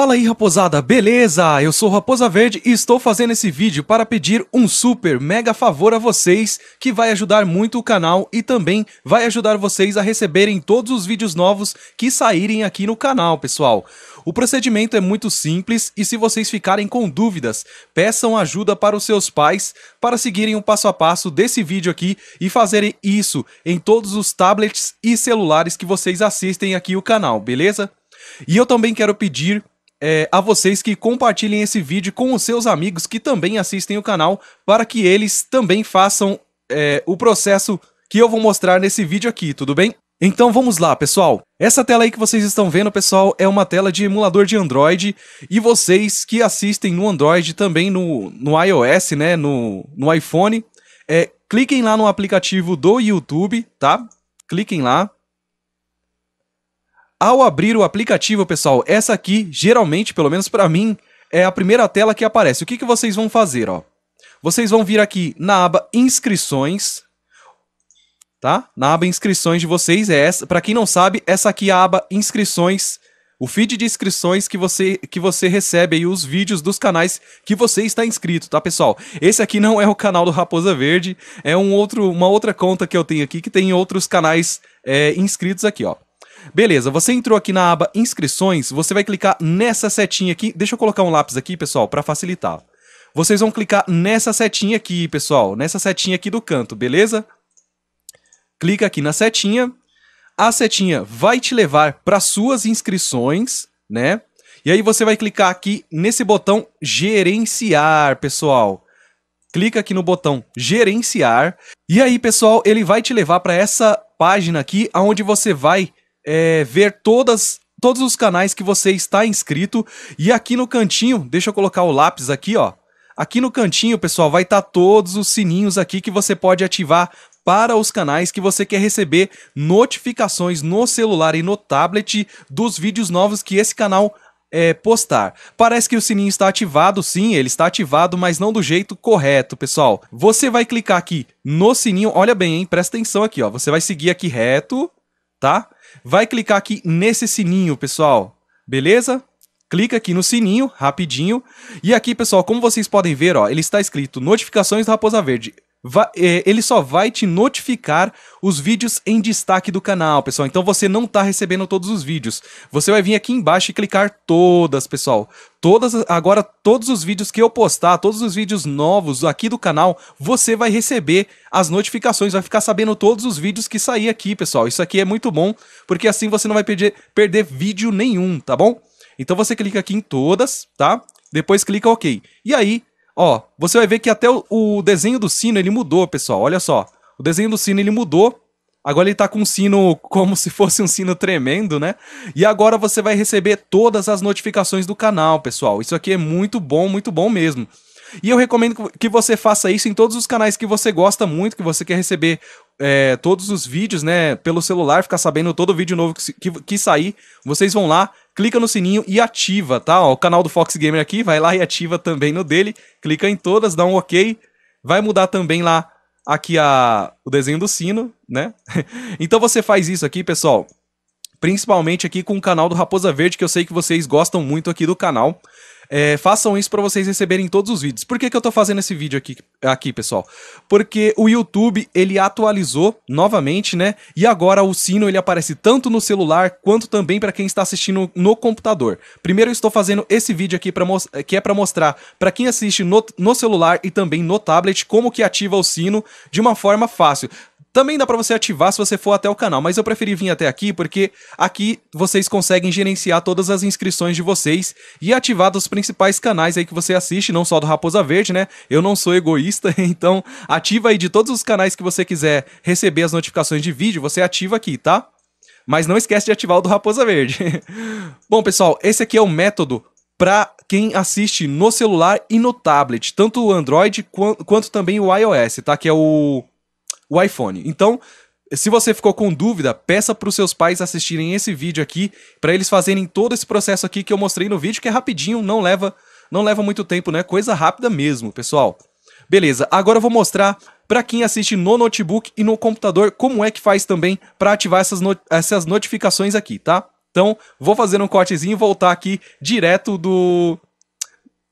Fala aí raposada, beleza? Eu sou Raposa Verde e estou fazendo esse vídeo para pedir um super mega favor a vocês que vai ajudar muito o canal e também vai ajudar vocês a receberem todos os vídeos novos que saírem aqui no canal, pessoal. O procedimento é muito simples e se vocês ficarem com dúvidas, peçam ajuda para os seus pais para seguirem o passo a passo desse vídeo aqui e fazerem isso em todos os tablets e celulares que vocês assistem aqui o canal, beleza? E eu também quero pedir é, a vocês que compartilhem esse vídeo com os seus amigos que também assistem o canal, para que eles também façam é, o processo que eu vou mostrar nesse vídeo aqui, tudo bem? Então vamos lá, pessoal. Essa tela aí que vocês estão vendo, pessoal, é uma tela de emulador de Android. E vocês que assistem no Android também no, no iOS, né, no, no iPhone, é, cliquem lá no aplicativo do YouTube, tá? Cliquem lá. Ao abrir o aplicativo, pessoal, essa aqui, geralmente, pelo menos para mim, é a primeira tela que aparece. O que, que vocês vão fazer, ó? Vocês vão vir aqui na aba Inscrições, tá? Na aba Inscrições de vocês é essa. Para quem não sabe, essa aqui é a aba Inscrições, o feed de inscrições que você que você recebe aí os vídeos dos canais que você está inscrito, tá, pessoal? Esse aqui não é o canal do Raposa Verde, é um outro uma outra conta que eu tenho aqui que tem outros canais é, inscritos aqui, ó. Beleza, você entrou aqui na aba inscrições, você vai clicar nessa setinha aqui. Deixa eu colocar um lápis aqui, pessoal, para facilitar. Vocês vão clicar nessa setinha aqui, pessoal, nessa setinha aqui do canto, beleza? Clica aqui na setinha. A setinha vai te levar para suas inscrições, né? E aí você vai clicar aqui nesse botão gerenciar, pessoal. Clica aqui no botão gerenciar. E aí, pessoal, ele vai te levar para essa página aqui aonde você vai é, ver todas todos os canais que você está inscrito e aqui no cantinho, deixa eu colocar o lápis aqui, ó. Aqui no cantinho, pessoal, vai estar tá todos os sininhos aqui que você pode ativar para os canais que você quer receber notificações no celular e no tablet dos vídeos novos que esse canal é, postar. Parece que o sininho está ativado, sim, ele está ativado, mas não do jeito correto, pessoal. Você vai clicar aqui no sininho, olha bem, hein, presta atenção aqui, ó. Você vai seguir aqui reto, tá? vai clicar aqui nesse sininho, pessoal. Beleza? Clica aqui no sininho, rapidinho. E aqui, pessoal, como vocês podem ver, ó, ele está escrito Notificações do Raposa Verde. Vai, eh, ele só vai te notificar os vídeos em destaque do canal, pessoal. Então você não está recebendo todos os vídeos. Você vai vir aqui embaixo e clicar todas, pessoal. Todas agora todos os vídeos que eu postar, todos os vídeos novos aqui do canal, você vai receber as notificações, vai ficar sabendo todos os vídeos que sair aqui, pessoal. Isso aqui é muito bom, porque assim você não vai perder, perder vídeo nenhum, tá bom? Então você clica aqui em todas, tá? Depois clica OK. E aí Ó, você vai ver que até o, o desenho do sino ele mudou, pessoal. Olha só. O desenho do sino ele mudou. Agora ele tá com um sino como se fosse um sino tremendo, né? E agora você vai receber todas as notificações do canal, pessoal. Isso aqui é muito bom, muito bom mesmo. E eu recomendo que você faça isso em todos os canais que você gosta muito, que você quer receber é, todos os vídeos, né, pelo celular, ficar sabendo todo vídeo novo que, que, que sair. Vocês vão lá, clica no sininho e ativa, tá? Ó, o canal do Fox Gamer aqui, vai lá e ativa também no dele, clica em todas, dá um ok, vai mudar também lá aqui a, o desenho do sino, né? então você faz isso aqui, pessoal, principalmente aqui com o canal do Raposa Verde, que eu sei que vocês gostam muito aqui do canal. É, façam isso para vocês receberem todos os vídeos. Por que, que eu tô fazendo esse vídeo aqui, aqui, pessoal? Porque o YouTube, ele atualizou novamente, né? E agora o sino, ele aparece tanto no celular quanto também para quem está assistindo no computador. Primeiro eu estou fazendo esse vídeo aqui pra que é para mostrar para quem assiste no, no celular e também no tablet como que ativa o sino de uma forma fácil. Também dá para você ativar se você for até o canal, mas eu preferi vir até aqui porque aqui vocês conseguem gerenciar todas as inscrições de vocês e ativar dos principais canais aí que você assiste, não só do Raposa Verde, né? Eu não sou egoísta, então ativa aí de todos os canais que você quiser receber as notificações de vídeo, você ativa aqui, tá? Mas não esquece de ativar o do Raposa Verde. Bom, pessoal, esse aqui é o método para quem assiste no celular e no tablet, tanto o Android quanto também o iOS, tá? Que é o o iPhone. Então, se você ficou com dúvida, peça para os seus pais assistirem esse vídeo aqui, para eles fazerem todo esse processo aqui que eu mostrei no vídeo, que é rapidinho, não leva, não leva muito tempo, né? Coisa rápida mesmo, pessoal. Beleza, agora eu vou mostrar para quem assiste no notebook e no computador como é que faz também para ativar essas, not essas notificações aqui, tá? Então, vou fazer um cortezinho e voltar aqui direto do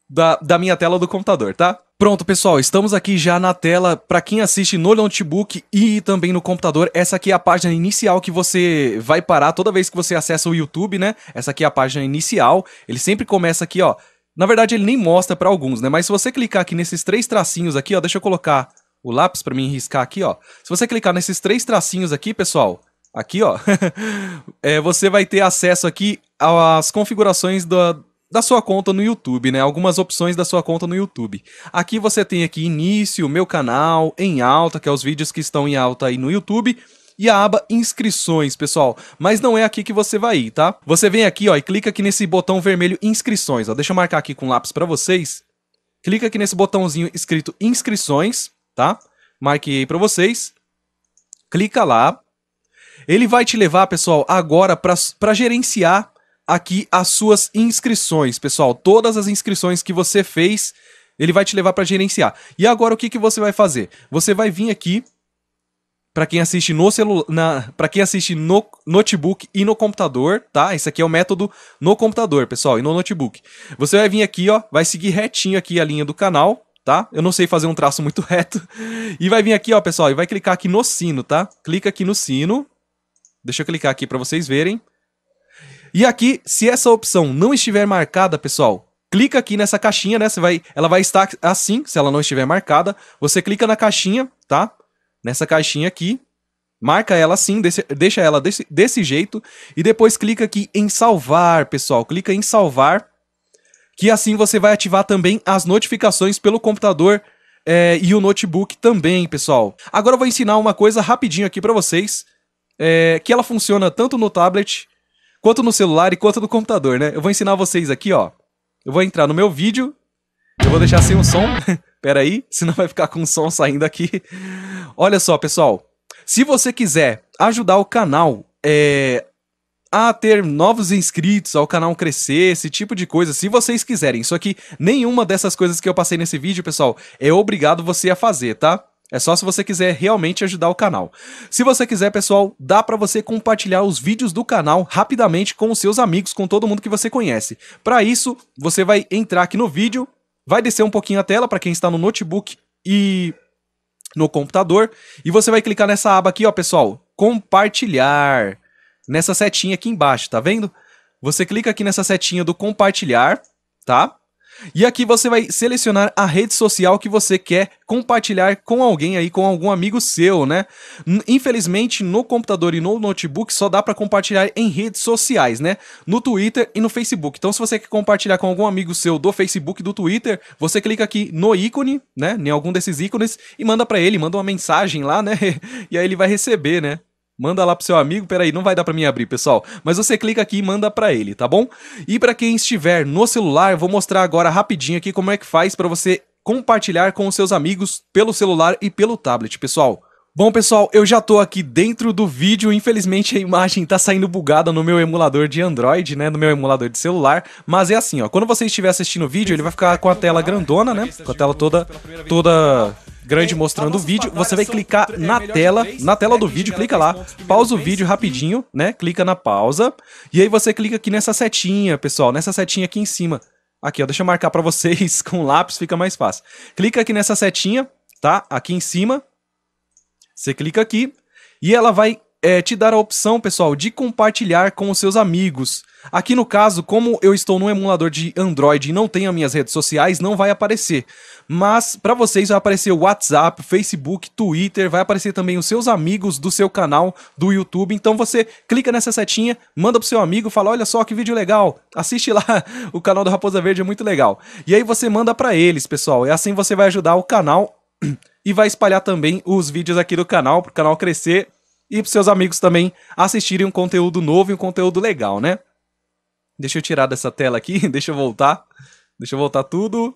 da, da minha tela do computador, tá? Pronto, pessoal, estamos aqui já na tela. Para quem assiste no notebook e também no computador, essa aqui é a página inicial que você vai parar toda vez que você acessa o YouTube, né? Essa aqui é a página inicial. Ele sempre começa aqui, ó. Na verdade, ele nem mostra para alguns, né? Mas se você clicar aqui nesses três tracinhos aqui, ó, deixa eu colocar o lápis para mim riscar aqui, ó. Se você clicar nesses três tracinhos aqui, pessoal, aqui, ó, é, você vai ter acesso aqui às configurações da, da sua conta no YouTube, né? Algumas opções da sua conta no YouTube. Aqui você tem aqui início, meu canal, em alta, que é os vídeos que estão em alta aí no YouTube e a aba inscrições, pessoal. Mas não é aqui que você vai ir, tá? Você vem aqui, ó, e clica aqui nesse botão vermelho inscrições, ó. Deixa eu marcar aqui com lápis para vocês. Clica aqui nesse botãozinho escrito inscrições, tá? Marquei para vocês. Clica lá. Ele vai te levar, pessoal, agora para gerenciar aqui as suas inscrições, pessoal. Todas as inscrições que você fez, ele vai te levar para gerenciar. E agora o que, que você vai fazer? Você vai vir aqui para quem assiste no celular, para quem assiste no notebook e no computador, tá? Esse aqui é o método no computador, pessoal, e no notebook. Você vai vir aqui, ó, vai seguir retinho aqui a linha do canal, tá? Eu não sei fazer um traço muito reto. E vai vir aqui, ó, pessoal, e vai clicar aqui no sino, tá? Clica aqui no sino. Deixa eu clicar aqui para vocês verem. E aqui, se essa opção não estiver marcada, pessoal, clica aqui nessa caixinha, né? Você vai, ela vai estar assim, se ela não estiver marcada. Você clica na caixinha, tá? Nessa caixinha aqui, marca ela assim, deixa ela desse, desse jeito e depois clica aqui em salvar, pessoal. Clica em salvar, que assim você vai ativar também as notificações pelo computador é, e o notebook também, pessoal. Agora eu vou ensinar uma coisa rapidinho aqui para vocês, é, que ela funciona tanto no tablet quanto no celular e quanto no computador, né? Eu vou ensinar vocês aqui, ó. Eu vou entrar no meu vídeo, eu vou deixar sem o som. Pera aí, senão vai ficar com o som saindo aqui. Olha só, pessoal. Se você quiser ajudar o canal é, a ter novos inscritos, ao canal crescer, esse tipo de coisa, se vocês quiserem. Só que nenhuma dessas coisas que eu passei nesse vídeo, pessoal, é obrigado você a fazer, tá? É só se você quiser realmente ajudar o canal. Se você quiser, pessoal, dá para você compartilhar os vídeos do canal rapidamente com os seus amigos, com todo mundo que você conhece. Para isso, você vai entrar aqui no vídeo, vai descer um pouquinho a tela para quem está no notebook e no computador, e você vai clicar nessa aba aqui, ó, pessoal, compartilhar. Nessa setinha aqui embaixo, tá vendo? Você clica aqui nessa setinha do compartilhar, tá? E aqui você vai selecionar a rede social que você quer compartilhar com alguém aí, com algum amigo seu, né? Infelizmente, no computador e no notebook só dá para compartilhar em redes sociais, né? No Twitter e no Facebook. Então, se você quer compartilhar com algum amigo seu do Facebook, do Twitter, você clica aqui no ícone, né? Em algum desses ícones e manda para ele, manda uma mensagem lá, né? e aí ele vai receber, né? Manda lá pro seu amigo. Peraí, não vai dar para mim abrir, pessoal. Mas você clica aqui e manda para ele, tá bom? E para quem estiver no celular, vou mostrar agora rapidinho aqui como é que faz para você compartilhar com os seus amigos pelo celular e pelo tablet, pessoal. Bom, pessoal, eu já tô aqui dentro do vídeo. Infelizmente, a imagem tá saindo bugada no meu emulador de Android, né? No meu emulador de celular. Mas é assim, ó. Quando você estiver assistindo o vídeo, ele vai ficar com a tela grandona, né? Com a tela toda, toda grande mostrando o vídeo, você vai clicar é na tela, na né? tela do vídeo, clica lá, pausa o vídeo rapidinho, né? Clica na pausa. E aí você clica aqui nessa setinha, pessoal, nessa setinha aqui em cima. Aqui, ó, deixa eu marcar para vocês com lápis, fica mais fácil. Clica aqui nessa setinha, tá? Aqui em cima. Você clica aqui e ela vai é, te dar a opção, pessoal, de compartilhar com os seus amigos. Aqui no caso, como eu estou num emulador de Android e não tenho as minhas redes sociais, não vai aparecer. Mas para vocês vai aparecer o WhatsApp, Facebook, Twitter, vai aparecer também os seus amigos do seu canal do YouTube. Então você clica nessa setinha, manda pro seu amigo, fala: "Olha só que vídeo legal, assiste lá o canal do Raposa Verde é muito legal". E aí você manda para eles, pessoal. E assim você vai ajudar o canal e vai espalhar também os vídeos aqui do canal, pro canal crescer e para seus amigos também assistirem um conteúdo novo e um conteúdo legal, né? Deixa eu tirar dessa tela aqui, deixa eu voltar. Deixa eu voltar tudo.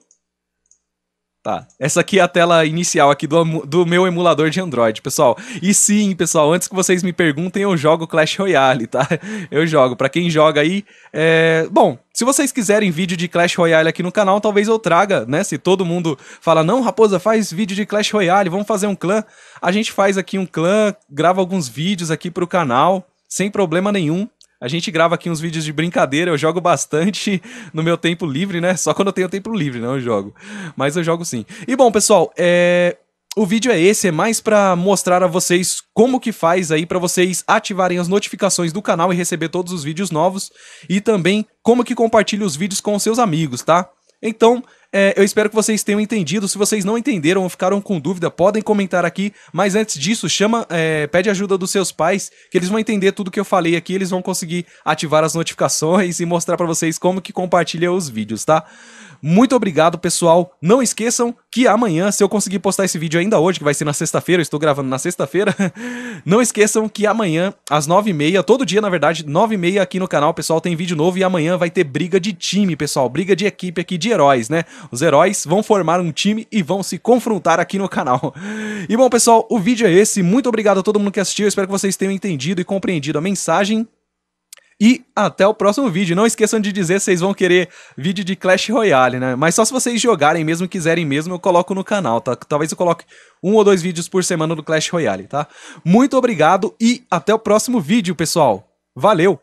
Tá, essa aqui é a tela inicial aqui do, do meu emulador de Android, pessoal. E sim, pessoal, antes que vocês me perguntem, eu jogo Clash Royale, tá? Eu jogo. Para quem joga aí, é... Bom, se vocês quiserem vídeo de Clash Royale aqui no canal, talvez eu traga, né? Se todo mundo fala, não, Raposa, faz vídeo de Clash Royale, vamos fazer um clã. A gente faz aqui um clã, grava alguns vídeos aqui pro canal, sem problema nenhum. A gente grava aqui uns vídeos de brincadeira, eu jogo bastante no meu tempo livre, né? Só quando eu tenho tempo livre, não eu jogo. Mas eu jogo sim. E bom, pessoal, é... O vídeo é esse, é mais para mostrar a vocês como que faz aí para vocês ativarem as notificações do canal e receber todos os vídeos novos e também como que compartilha os vídeos com os seus amigos, tá? Então, é, eu espero que vocês tenham entendido. Se vocês não entenderam ou ficaram com dúvida, podem comentar aqui. Mas antes disso, chama, é, pede ajuda dos seus pais, que eles vão entender tudo que eu falei aqui. Eles vão conseguir ativar as notificações e mostrar para vocês como que compartilha os vídeos, tá? Muito obrigado, pessoal. Não esqueçam que amanhã, se eu conseguir postar esse vídeo ainda hoje, que vai ser na sexta-feira, eu estou gravando na sexta-feira, não esqueçam que amanhã, às nove e meia, todo dia, na verdade, nove e meia aqui no canal, pessoal, tem vídeo novo e amanhã vai ter briga de time, pessoal. Briga de equipe aqui de heróis, né? Os heróis vão formar um time e vão se confrontar aqui no canal. E bom, pessoal, o vídeo é esse. Muito obrigado a todo mundo que assistiu. espero que vocês tenham entendido e compreendido a mensagem. E até o próximo vídeo. Não esqueçam de dizer se vocês vão querer vídeo de Clash Royale, né? Mas só se vocês jogarem mesmo, quiserem mesmo, eu coloco no canal, tá? Talvez eu coloque um ou dois vídeos por semana do Clash Royale, tá? Muito obrigado e até o próximo vídeo, pessoal. Valeu!